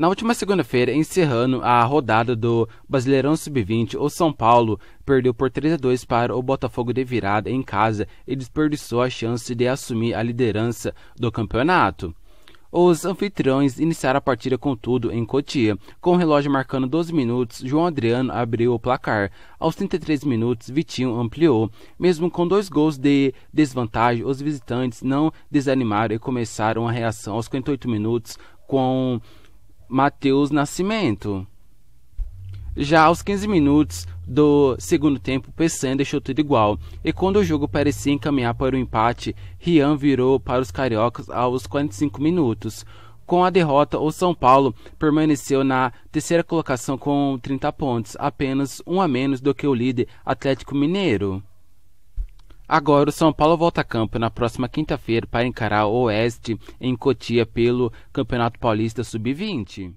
Na última segunda-feira, encerrando a rodada do Brasileirão Sub-20, o São Paulo perdeu por 3 a 2 para o Botafogo de virada em casa e desperdiçou a chance de assumir a liderança do campeonato. Os anfitriões iniciaram a partida com tudo em Cotia. Com o relógio marcando 12 minutos, João Adriano abriu o placar. Aos 33 minutos, Vitinho ampliou. Mesmo com dois gols de desvantagem, os visitantes não desanimaram e começaram a reação aos 58 minutos com Matheus Nascimento. Já aos 15 minutos do segundo tempo, Pessan deixou tudo igual. E quando o jogo parecia encaminhar para o um empate, Rian virou para os cariocas aos 45 minutos. Com a derrota, o São Paulo permaneceu na terceira colocação com 30 pontos, apenas um a menos do que o líder Atlético Mineiro. Agora, o São Paulo volta a campo na próxima quinta-feira para encarar o Oeste em Cotia pelo Campeonato Paulista Sub-20.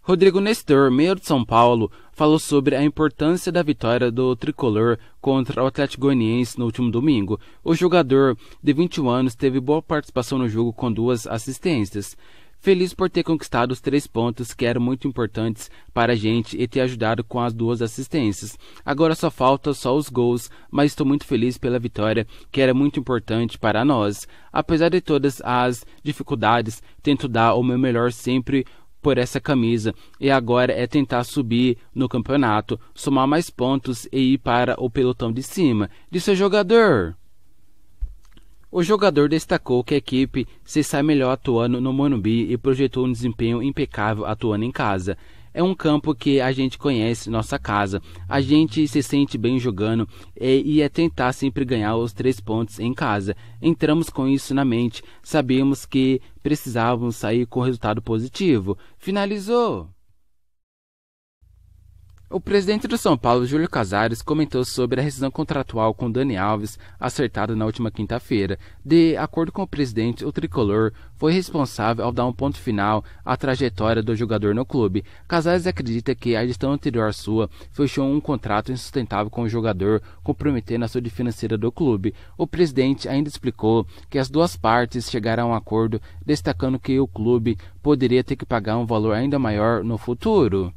Rodrigo Nestor, meio de São Paulo, falou sobre a importância da vitória do tricolor contra o Atlético Goianiense no último domingo. O jogador de 21 anos teve boa participação no jogo com duas assistências. Feliz por ter conquistado os três pontos que eram muito importantes para a gente e ter ajudado com as duas assistências. Agora só falta só os gols, mas estou muito feliz pela vitória que era muito importante para nós. Apesar de todas as dificuldades, tento dar o meu melhor sempre por essa camisa e agora é tentar subir no campeonato, somar mais pontos e ir para o pelotão de cima. Disse o jogador. O jogador destacou que a equipe se sai melhor atuando no Morumbi e projetou um desempenho impecável atuando em casa. É um campo que a gente conhece, nossa casa. A gente se sente bem jogando e, é tentar sempre ganhar os três pontos em casa. Entramos com isso na mente, sabíamos que precisávamos sair com resultado positivo. Finalizou! O presidente do São Paulo, Júlio Casares, comentou sobre a rescisão contratual com Dani Alves, acertada na última quinta-feira. De acordo com o presidente, o tricolor foi responsável ao dar um ponto final à trajetória do jogador no clube. Casares acredita que a gestão anterior sua fechou um contrato insustentável com o jogador, comprometendo a saúde financeira do clube. O presidente ainda explicou que as duas partes chegaram a um acordo, destacando que o clube poderia ter que pagar um valor ainda maior no futuro.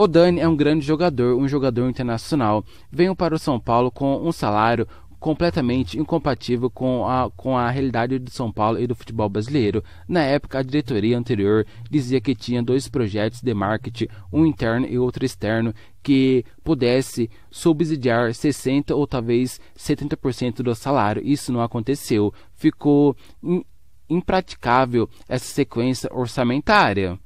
O Dani é um grande jogador, um jogador internacional. Veio para o São Paulo com um salário completamente incompatível com a, com a realidade de São Paulo e do futebol brasileiro. Na época, a diretoria anterior dizia que tinha dois projetos de marketing, um interno e outro externo, que pudesse subsidiar 60% ou talvez 70% do salário. Isso não aconteceu. Ficou impraticável essa sequência orçamentária.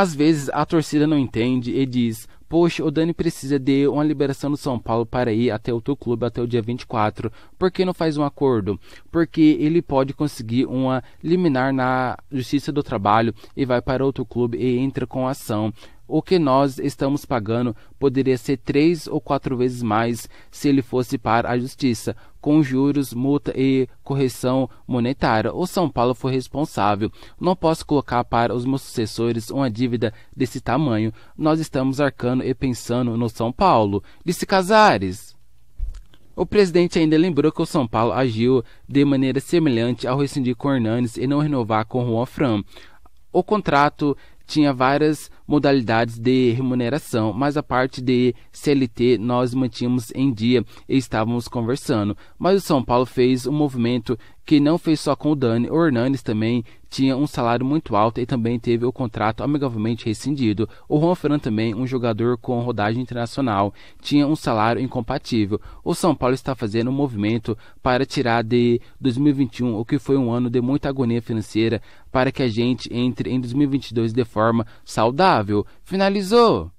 Às vezes a torcida não entende e diz: Poxa, o Dani precisa de uma liberação do São Paulo para ir até o teu clube até o dia 24. Por que não faz um acordo? Porque ele pode conseguir uma liminar na Justiça do Trabalho e vai para outro clube e entra com ação o que nós estamos pagando poderia ser três ou quatro vezes mais se ele fosse para a justiça, com juros, multa e correção monetária. O São Paulo foi responsável. Não posso colocar para os meus sucessores uma dívida desse tamanho. Nós estamos arcando e pensando no São Paulo, disse Casares. O presidente ainda lembrou que o São Paulo agiu de maneira semelhante ao rescindir com Hernanes e não renovar com Juan Fran. O contrato tinha várias modalidades de remuneração, mas a parte de CLT nós mantínhamos em dia e estávamos conversando. Mas o São Paulo fez um movimento que não fez só com o Dani, o Hernanes também tinha um salário muito alto e também teve o contrato amigavelmente rescindido. O Juan Fran também, um jogador com rodagem internacional, tinha um salário incompatível. O São Paulo está fazendo um movimento para tirar de 2021, o que foi um ano de muita agonia financeira, para que a gente entre em 2022 de forma saudável Flávio, finalizou!